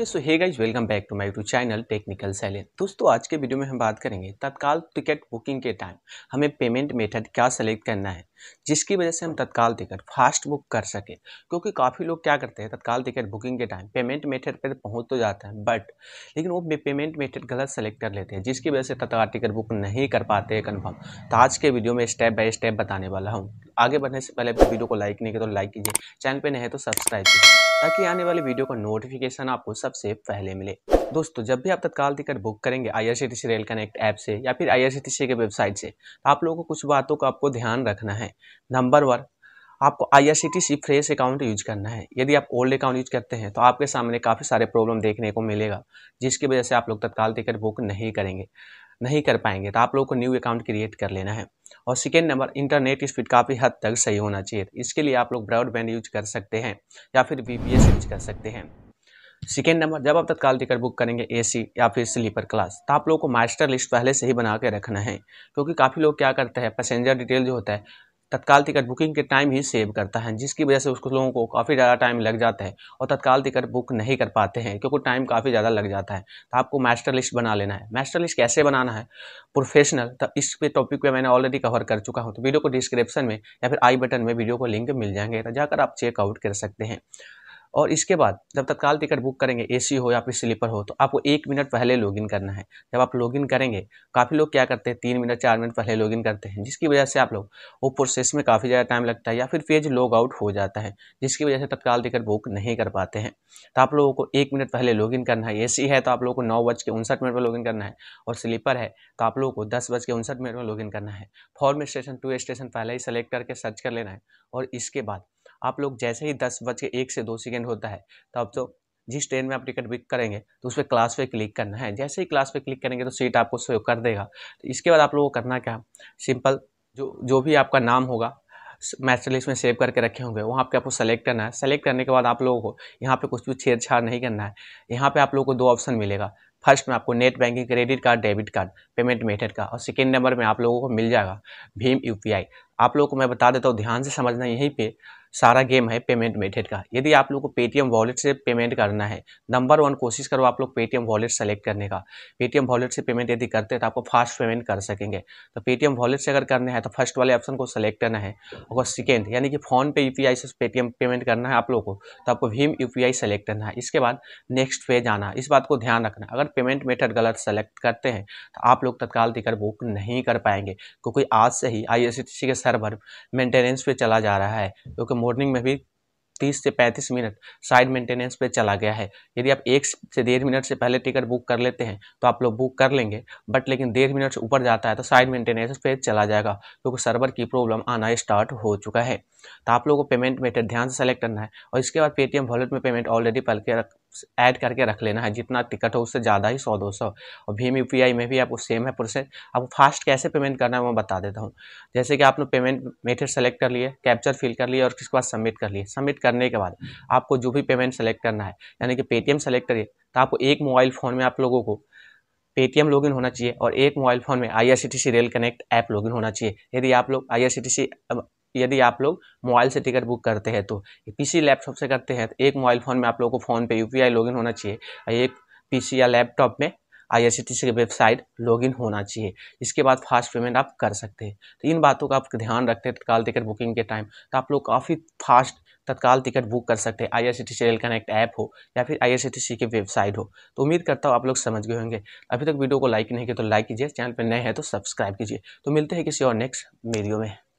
okay so hey guys welcome back to my YouTube channel Technical Silence दोस्तों आज के video में हम बात करेंगे तत्काल टिकट बुकिंग के टाइम हमें पेमेंट मेथड क्या सेलेक्ट करना है जिसकी वजह से हम तत्काल टिकट फास्ट बुक कर सकें क्योंकि काफ़ी लोग क्या करते हैं तत्काल टिकट बुकिंग के टाइम पेमेंट मेथड पर पहुँच तो जाता है बट लेकिन वो पेमेंट मेथड गलत सेलेक्ट कर लेते हैं जिसकी वजह से तत्काल टिकट बुक नहीं कर पाते हैं कन्फर्म तो आज के वीडियो में स्टेप बाय स्टेप बताने वाला हूँ आगे बढ़ने से पहले वीडियो को लाइक नहीं किया तो लाइक कीजिए चैनल पर नहीं है तो सब्सक्राइब कीजिए ताकि आने वाले वीडियो का नोटिफिकेशन आपको सबसे पहले मिले दोस्तों जब भी आप तत्काल टिकट बुक करेंगे आई रेल कनेक्ट ऐप से या फिर आई के वेबसाइट से तो आप लोगों को कुछ बातों का आपको ध्यान रखना है नंबर वन आपको आई फ्रेश अकाउंट यूज करना है यदि आप ओल्ड अकाउंट यूज करते हैं तो आपके सामने काफ़ी सारे प्रॉब्लम देखने को मिलेगा जिसकी वजह से आप लोग तत्काल टिकट बुक नहीं करेंगे नहीं कर पाएंगे तो आप लोग को न्यू अकाउंट क्रिएट कर लेना है और सेकेंड नंबर इंटरनेट स्पीड काफ़ी हद तक सही होना चाहिए इसके लिए आप लोग ब्रॉडबैंड यूज कर सकते हैं या फिर वी यूज कर सकते हैं सेकेंड नंबर जब आप तत्काल टिकट बुक करेंगे एसी या फिर स्लीपर क्लास तो आप लोगों को मास्टर लिस्ट पहले से ही बना के रखना है क्योंकि काफ़ी लोग क्या करते हैं पैसेंजर डिटेल जो होता है तत्काल टिकट बुकिंग के टाइम ही सेव करता है जिसकी वजह से उसको लोगों को काफ़ी ज़्यादा टाइम लग जाता है और तत्काल टिकट बुक नहीं कर पाते हैं क्योंकि टाइम काफ़ी ज़्यादा लग जाता है तो आपको मास्टर लिस्ट बना लेना है मास्टर लिस्ट कैसे बनाना है प्रोफेशनल तो इस पे टॉपिक पे मैंने ऑलरेडी कवर कर चुका हूँ तो वीडियो को डिस्क्रिप्शन में या फिर आई बटन में वीडियो को लिंक मिल जाएंगे तो जाकर आप चेकआउट कर सकते हैं और इसके बाद जब तत्काल टिकट बुक करेंगे एसी हो या फिर स्लीपर हो तो आपको एक मिनट पहले लॉगिन करना है जब आप लॉगिन करेंगे काफ़ी लोग क्या करते हैं तीन मिनट चार मिनट पहले लॉगिन करते हैं जिसकी वजह से आप लोग वो प्रोसेस में काफ़ी ज़्यादा टाइम लगता है या फिर पेज लॉग आउट हो जाता है जिसकी वजह से तत्काल टिकट बुक नहीं कर पाते हैं तो आप लोगों को एक मिनट पहले लॉग करना है ए है तो आप लोगों को नौ बज के उनसठ मिनट पर लॉगिन करना है और स्लीपर है तो आप लोगों को दस बज के उनसठ मिनट में लॉगिन करना है फॉर्म स्टेशन टू स्टेशन पहले ही सेलेक्ट करके सर्च कर लेना है और इसके बाद आप लोग जैसे ही दस बज के एक से दो सेकेंड होता है तो अब तो जिस ट्रेन में आप टिकट बुक करेंगे तो उस पर क्लास पे क्लिक करना है जैसे ही क्लास पे क्लिक करेंगे तो सीट आपको सेव कर देगा तो इसके बाद आप लोगों को करना क्या सिंपल जो जो भी आपका नाम होगा मैस्टर लिस्ट में सेव करके रखे होंगे वहाँ पे आपको सेलेक्ट करना है सेलेक्ट करने के बाद आप लोगों को यहाँ पे कुछ भी छेड़छाड़ नहीं करना है यहाँ पे आप लोगों को दो ऑप्शन मिलेगा फर्स्ट में आपको net banking credit card debit card payment method का और सेकेंड नंबर में आप लोगों को मिल जाएगा भीम यू आप लोगों को मैं बता देता हूँ ध्यान से समझना यहीं पर सारा गेम है पेमेंट मेथड का यदि आप लोग को पेटीएम वॉलेट से पेमेंट करना है नंबर वन कोशिश करो आप लोग पेटीएम वॉलेट सेलेक्ट करने का पेटीएम वॉलेट से पेमेंट यदि करते हैं तो आपको फास्ट पेमेंट कर सकेंगे तो पेटीएम वॉलेट से अगर करना है तो फर्स्ट वाले ऑप्शन को सेलेक्ट करना है और सेकेंड यानी कि फोन पे यू से पेटीएम पेमेंट करना है आप लोग को तो आपको भीम यू सेलेक्ट करना है इसके बाद नेक्स्ट पे जाना इस बात को ध्यान रखना अगर पेमेंट मेथड गलत सेलेक्ट करते हैं तो आप लोग तत्काल टिकट बुक नहीं कर पाएंगे क्योंकि आज से ही आई के सर्वर मेंटेनेंस पे चला जा रहा है क्योंकि मॉर्निंग में भी तीस से पैंतीस मिनट साइड मेंटेनेंस पे चला गया है यदि आप एक से डेढ़ मिनट से पहले टिकट बुक कर लेते हैं तो आप लोग बुक कर लेंगे बट लेकिन डेढ़ मिनट से ऊपर जाता है तो साइड मेंटेनेंस पे चला जाएगा क्योंकि तो सर्वर की प्रॉब्लम आना स्टार्ट हो चुका है तो आप लोगों को पेमेंट मेथड ध्यान से सेलेक्ट करना है और इसके बाद पेटीएम वॉलेट में पेमेंट ऑलरेडी पल के रख ऐड करके रख लेना है जितना टिकट हो उससे ज़्यादा ही सौ दो सौ और भीम यू में भी आपको सेम है प्रोसेस आपको फास्ट कैसे पेमेंट करना है मैं बता देता हूँ जैसे कि आपने पेमेंट मेथड सेलेक्ट कर लिए कैप्चर फिल कर लिए और किसके बाद सबमिट कर लिए सबमिट करने के बाद आपको जो भी पेमेंट सेलेक्ट करना है यानी कि पेटीएम सेलेक्ट करिए तो आपको एक मोबाइल फ़ोन में आप लोगों को पेटीएम लॉगिन होना चाहिए और एक मोबाइल फ़ोन में I rail connect app login होना चाहिए यदि आप लोग आई यदि आप लोग मोबाइल से टिकट बुक करते हैं तो पीसी लैपटॉप से करते हैं तो एक मोबाइल फ़ोन में आप लोगों को फ़ोन पे यूपीआई लॉगिन होना चाहिए और एक पीसी या लैपटॉप में आईआरसीटीसी की वेबसाइट लॉगिन होना चाहिए इसके बाद फास्ट पेमेंट आप कर सकते हैं तो इन बातों का आप ध्यान रखते हैं तत्काल टिकट बुकिंग के टाइम तो आप लोग काफ़ी फास्ट तत्काल टिकट बुक कर सकते हैं I R C T C rail connect app हो या फिर आई आर सी टी सी की वेबसाइट हो तो उम्मीद करता हूँ आप लोग समझ गए होंगे अभी तक वीडियो को लाइक नहीं किया तो लाइक कीजिए चैनल पर नए हैं तो सब्सक्राइब कीजिए तो मिलते हैं किसी और नेक्स्ट वीडियो में